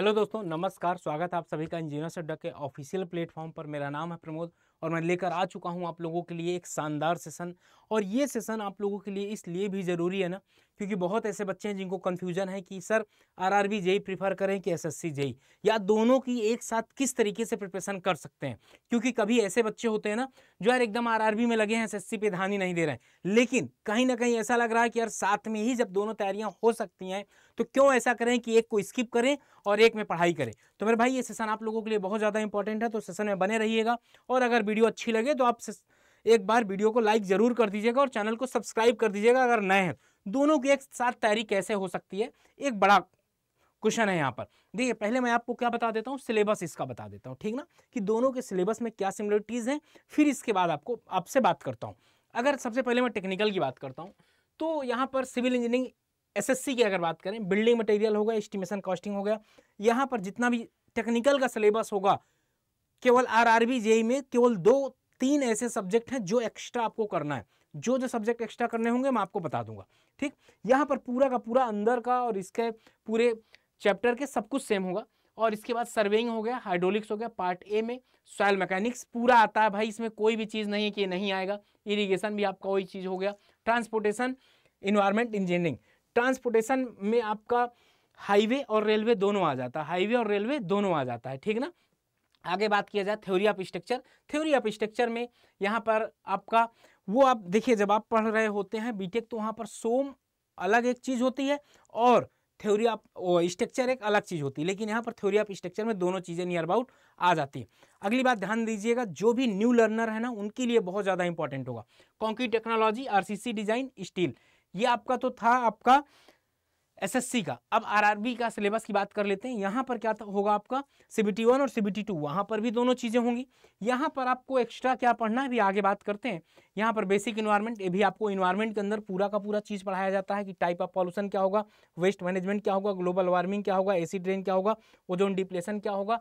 hello दोस्तों नमस्कार स्वागत है आप सभी का इंजीनियर अड्डा के ऑफिशियल प्लेटफॉर्म पर मेरा नाम है प्रमोद और मैं लेकर आ चुका हूं आप लोगों के लिए एक शानदार सेशन और ये सेशन आप लोगों के लिए इसलिए भी ज़रूरी है ना क्योंकि बहुत ऐसे बच्चे हैं जिनको कन्फ्यूजन है कि सर आरआरबी जेई प्रीफर करें कि एसएससी जेई या दोनों की एक साथ किस तरीके से प्रिपरेशन कर सकते हैं क्योंकि कभी ऐसे बच्चे होते हैं ना जो यार एकदम आरआरबी में लगे हैं एसएससी पे ध्यान ही नहीं दे रहे हैं लेकिन कहीं ना कहीं ऐसा लग रहा है कि यार साथ में ही जब दोनों तैयारियाँ हो सकती हैं तो क्यों ऐसा करें कि एक को स्किप करें और एक में पढ़ाई करें तो मेरे भाई ये सेशन आप लोगों के लिए बहुत ज़्यादा इंपॉर्टेंट है तो सेशन में बने रहिएगा और अगर वीडियो अच्छी लगे तो आप एक बार वीडियो को लाइक जरूर कर दीजिएगा और चैनल को सब्सक्राइब कर दीजिएगा अगर नए हैं दोनों की एक साथ तैयारी कैसे हो सकती है एक बड़ा क्वेश्चन है यहाँ पर देखिए पहले मैं आपको क्या बता देता हूँ सिलेबस इसका बता देता हूँ ठीक ना कि दोनों के सिलेबस में क्या सिमिलरिटीज़ हैं फिर इसके बाद आपको आपसे बात करता हूँ अगर सबसे पहले मैं टेक्निकल की बात करता हूँ तो यहाँ पर सिविल इंजीनियरिंग एसएससी की अगर बात करें बिल्डिंग मटेरियल होगा एस्टिमेशन कॉस्टिंग हो गया यहाँ पर जितना भी टेक्निकल का सिलेबस होगा केवल आर आर में केवल दो तीन ऐसे सब्जेक्ट हैं जो एक्स्ट्रा आपको करना है जो जो सब्जेक्ट एक्स्ट्रा करने होंगे मैं आपको बता दूंगा ठीक यहाँ पर पूरा का पूरा अंदर का और इसके पूरे चैप्टर के सब कुछ सेम होगा और इसके बाद सर्वेइंग हो गया हाइड्रोलिक्स हो गया पार्ट ए में सॉयल मैकेनिक्स पूरा आता है भाई इसमें कोई भी चीज़ नहीं है कि नहीं आएगा इरीगेशन भी आपका वही चीज़ हो गया ट्रांसपोर्टेशन इन्वायरमेंट इंजीनियरिंग ट्रांसपोर्टेशन में आपका हाईवे और रेलवे दोनों आ जाता है हाईवे और रेलवे दोनों आ जाता है ठीक ना आगे बात किया जाए theory of structure theory of structure में यहाँ पर आपका वो आप देखिए जब आप पढ़ रहे होते हैं बीटेक तो वहाँ पर सोम अलग एक चीज़ होती है और थ्योरी आप स्ट्रक्चर एक अलग चीज़ होती है लेकिन यहाँ पर थ्योरी ऑफ स्ट्रक्चर में दोनों चीज़ें नियर अबाउट आ जाती है अगली बात ध्यान दीजिएगा जो भी न्यू लर्नर है ना उनके लिए बहुत ज़्यादा इंपॉर्टेंट होगा concrete technology RCC design steel ये आपका तो था आपका एसएससी का अब आरआरबी का सिलेबस की बात कर लेते हैं यहाँ पर क्या होगा आपका सीबीटी वन और सीबीटी टू वहाँ पर भी दोनों चीज़ें होंगी यहाँ पर आपको एक्स्ट्रा क्या पढ़ना है भी आगे बात करते हैं यहाँ पर बेसिक इन्वायरमेंट ये भी आपको इन्वायरमेंट के अंदर पूरा का पूरा चीज़ पढ़ाया जाता है कि टाइप ऑफ पॉल्यूशन क्या होगा वेस्ट मैनेजमेंट क्या होगा ग्लोबल वार्मिंग क्या होगा एसिड ड्रेन क्या होगा ओजोन डिप्लेशन क्या होगा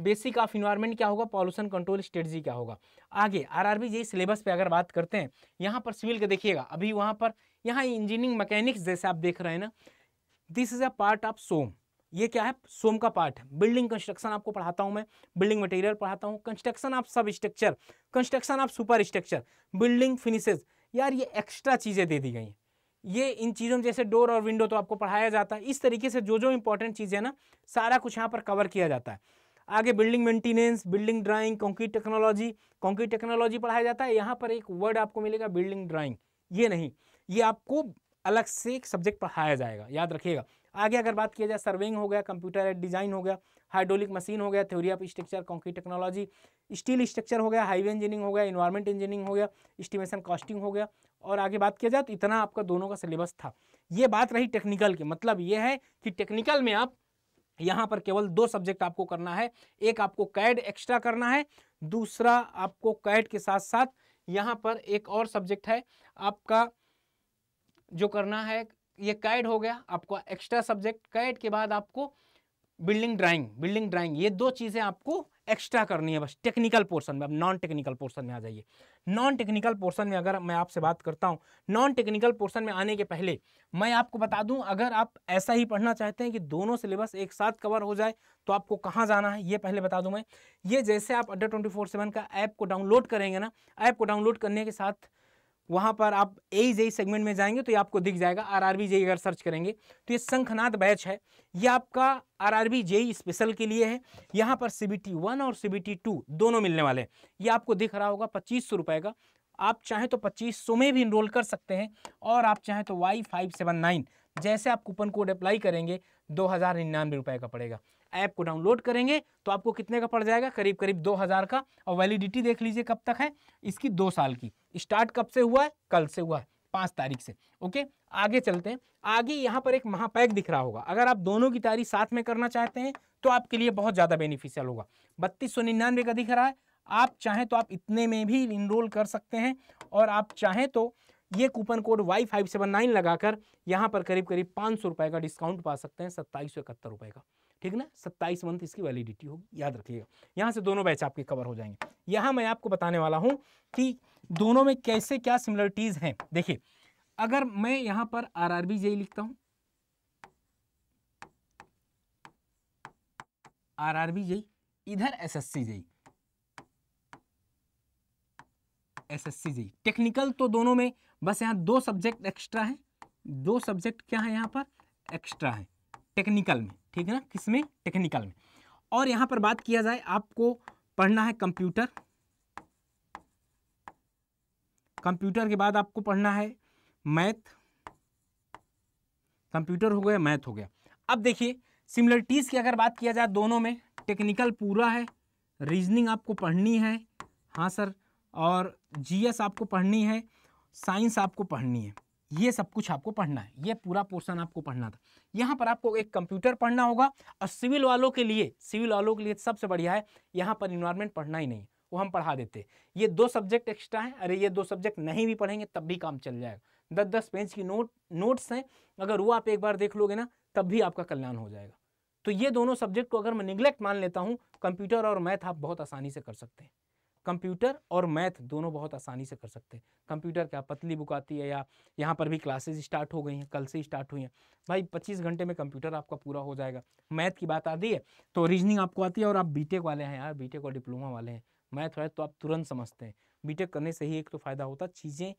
बेसिक ऑफ इन्वायरमेंट क्या होगा पॉल्यूशन कंट्रोल स्ट्रेटजी क्या होगा आगे आरआरबी जेई सिलेबस पे अगर बात करते हैं यहाँ पर सिविल का देखिएगा अभी वहाँ पर यहाँ इंजीनियरिंग मैकेनिक्स जैसे आप देख रहे हैं ना this is a part of some ये क्या है सोम का पार्ट है बिल्डिंग कंस्ट्रक्शन आपको पढ़ाता हूं मैं बिल्डिंग मटेरियल पढ़ाता हूं construction of substructure construction of superstructure building finishes यार ये एक्स्ट्रा चीज़ें दे दी गई हैं ये इन चीज़ों जैसे डोर और विंडो तो आपको पढ़ाया जाता है इस तरीके से जो जो इंपॉर्टेंट चीज़ है ना सारा कुछ यहाँ पर कवर किया जाता है आगे building maintenance building drawing concrete technology concrete technology पढ़ाया जाता है यहाँ पर एक वर्ड आपको मिलेगा बिल्डिंग ड्राइंग ये नहीं ये आपको अलग से सब्जेक्ट पढ़ाया जाएगा याद रखिएगा आगे अगर बात किया जाए सर्विंग हो गया कंप्यूटर एड डिज़ाइन हो गया हाइड्रोलिक मशीन हो गया theory of structure concrete technology steel structure हो गया हाईवे इंजीनियरिंग हो गया इन्वायरमेंट इंजीनियरिंग हो गया इस्टीमेशन कॉस्टिंग हो गया और आगे बात किया जाए तो इतना आपका दोनों का सिलेबस था ये बात रही टेक्निकल की मतलब ये है कि टेक्निकल में आप यहाँ पर केवल दो सब्जेक्ट आपको करना है एक आपको कैड एक्स्ट्रा करना है दूसरा आपको कैड के साथ साथ यहाँ पर एक और सब्जेक्ट है आपका जो करना है ये कैड हो गया आपको एक्स्ट्रा सब्जेक्ट कैड के बाद आपको बिल्डिंग ड्राइंग बिल्डिंग ड्राइंग ये दो चीज़ें आपको एक्स्ट्रा करनी है बस टेक्निकल पोर्शन में अब नॉन टेक्निकल पोर्शन में आ जाइए नॉन टेक्निकल पोर्शन में अगर मैं आपसे बात करता हूँ नॉन टेक्निकल पोर्शन में आने के पहले मैं आपको बता दूँ अगर आप ऐसा ही पढ़ना चाहते हैं कि दोनों सिलेबस एक साथ कवर हो जाए तो आपको कहाँ जाना है ये पहले बता दूँ मैं ये जैसे आप अड्डा ट्वेंटी फोर सेवन का ऐप को डाउनलोड करेंगे ना ऐप को डाउनलोड करने के साथ वहाँ पर आप ए जेई सेगमेंट में जाएंगे तो ये आपको दिख जाएगा आर आर बी जेई अगर सर्च करेंगे तो ये शंखनाथ बैच है ये आपका R R B JE special के लिए है यहाँ पर सी बी टी वन और सी बी टी टू दोनों मिलने वाले हैं ये आपको दिख रहा होगा पच्चीस सौ रुपये का आप चाहें तो पच्चीस सौ में भी इनरोल कर सकते हैं और आप चाहें तो वाई फाइव सेवन नाइन जैसे आप कूपन कोड अप्लाई करेंगे दो हज़ार निन्यानवे रुपये का पड़ेगा ऐप को डाउनलोड करेंगे तो आपको कितने का पड़ जाएगा करीब करीब दो हज़ार का और वैलिडिटी देख लीजिए कब तक है इसकी दो साल की स्टार्ट कब से हुआ है कल से हुआ है पाँच तारीख से ओके आगे चलते हैं आगे यहाँ पर एक महापैक दिख रहा होगा अगर आप दोनों की तारीख साथ में करना चाहते हैं तो आपके लिए बहुत ज़्यादा बेनिफिशियल होगा बत्तीस सौ निन्यानवे का दिख रहा है आप चाहें तो आप इतने में भी इनरोल कर सकते हैं और आप चाहें तो ये coupon code Y five seven nine लगाकर यहाँ पर करीब करीब पाँच सौ रुपये का डिस्काउंट पा सकते हैं सत्ताईस सौ इकहत्तर रुपये का ठीक ना सत्ताईस मंथ इसकी वैलिडिटी होगी याद रखिएगा यहाँ से दोनों बैच आपके कवर हो जाएंगे यहाँ मैं आपको बताने वाला हूँ कि दोनों में कैसे क्या सिमिलरिटीज़ हैं देखिए अगर मैं यहाँ पर आर आर बी जेई लिखता हूँ आर आर बी जेई इधर S S C JE C G technical तो दोनों में बस यहाँ दो सब्जेक्ट एक्स्ट्रा है दो सब्जेक्ट क्या है यहाँ पर एक्स्ट्रा है टेक्निकल में ठीक है ना किस में टेक्निकल में और यहाँ पर बात किया जाए आपको पढ़ना है कंप्यूटर कंप्यूटर के बाद आपको पढ़ना है मैथ कंप्यूटर हो गया मैथ हो गया अब देखिए सिमिलरिटीज़ की अगर बात किया जाए दोनों में टेक्निकल पूरा है रीजनिंग आपको पढ़नी है हाँ सर और जीएस आपको पढ़नी है साइंस आपको पढ़नी है ये सब कुछ आपको पढ़ना है ये पूरा पोर्शन आपको पढ़ना था यहाँ पर आपको एक कंप्यूटर पढ़ना होगा और सिविल वालों के लिए सिविल वालों के लिए सबसे बढ़िया है यहाँ पर इन्वायरमेंट पढ़ना ही नहीं वो हम पढ़ा देते ये दो सब्जेक्ट एक्स्ट्रा हैं अरे ये दो सब्जेक्ट नहीं भी पढ़ेंगे तब भी काम चल जाएगा दस दस पेज की नोट नोट्स हैं अगर वो आप एक बार देख लोगे ना तब भी आपका कल्याण हो जाएगा तो ये दोनों सब्जेक्ट को अगर मैं निगलेक्ट मान लेता हूँ कंप्यूटर और मैथ आप बहुत आसानी से कर सकते हैं कंप्यूटर और मैथ दोनों बहुत आसानी से कर सकते हैं कंप्यूटर क्या पतली बुक आती है या यहाँ पर भी क्लासेस स्टार्ट हो गई हैं कल से स्टार्ट हुई हैं भाई 25 घंटे में कंप्यूटर आपका पूरा हो जाएगा मैथ की बात आती है तो रीजनिंग आपको आती है और आप बीटेक वाले हैं यार बीटेक और डिप्लोमा वाले हैं मैथ वैथ तो आप तुरंत समझते हैं बीटेक करने से ही एक तो फ़ायदा होता है चीज़ें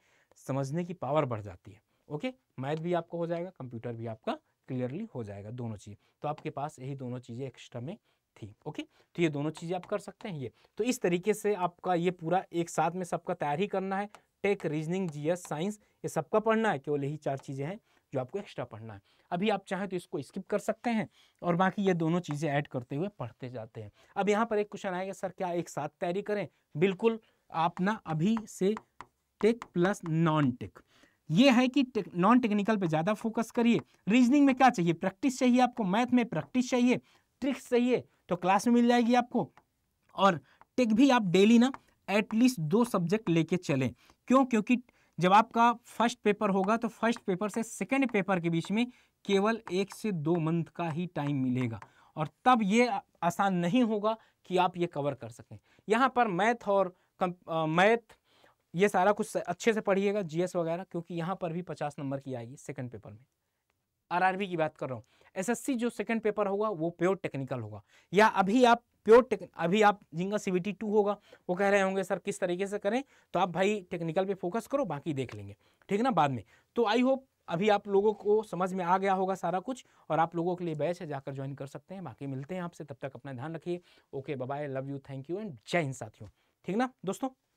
समझने की पावर बढ़ जाती है ओके मैथ भी आपका हो जाएगा कंप्यूटर भी आपका क्लियरली हो जाएगा दोनों चीज़ तो आपके पास यही दोनों चीज़ें एक्स्ट्रा में थी ओके तो ये दोनों चीज़ें आप कर सकते हैं ये तो इस तरीके से आपका ये पूरा एक साथ में सबका तैयारी करना है टेक रीजनिंग जीएस साइंस ये सबका पढ़ना है केवल यही चार चीज़ें हैं जो आपको एक्स्ट्रा पढ़ना है अभी आप चाहें तो इसको स्किप कर सकते हैं और बाकी ये दोनों चीज़ें ऐड करते हुए पढ़ते जाते हैं अब यहाँ पर एक क्वेश्चन आएगा सर क्या एक साथ तैयारी करें बिल्कुल आप ना अभी से टेक प्लस नॉन टेक ये है कि टेक, नॉन टेक्निकल पे ज़्यादा फोकस करिए रीजनिंग में क्या चाहिए प्रैक्टिस चाहिए आपको मैथ में प्रैक्टिस चाहिए ट्रिक्स चाहिए तो क्लास में मिल जाएगी आपको और टेक भी आप डेली ना एटलीस्ट दो सब्जेक्ट लेके चलें क्यों क्योंकि जब आपका फर्स्ट पेपर होगा तो फर्स्ट पेपर से सेकेंड पेपर के बीच में केवल एक से दो मंथ का ही टाइम मिलेगा और तब ये आसान नहीं होगा कि आप ये कवर कर सकें यहाँ पर मैथ और मैथ ये सारा कुछ अच्छे से पढ़िएगा जीएस वगैरह क्योंकि यहाँ पर भी पचास नंबर की आएगी सेकंड पेपर में आरआरबी की बात कर रहा हूँ एसएससी जो सेकंड पेपर होगा वो प्योर टेक्निकल होगा या अभी आप प्योर टेक अभी आप जिनका सी बी टू होगा वो कह रहे होंगे सर किस तरीके से करें तो आप भाई टेक्निकल पे फोकस करो बाकी देख लेंगे ठीक है ना बाद में तो आई होप अभी आप लोगों को समझ में आ गया होगा सारा कुछ और आप लोगों के लिए बैच है जाकर ज्वाइन कर सकते हैं बाकी मिलते हैं आपसे तब तक अपना ध्यान रखिए okay bye love you thank you and Jai Hind साथियों ठीक ना दोस्तों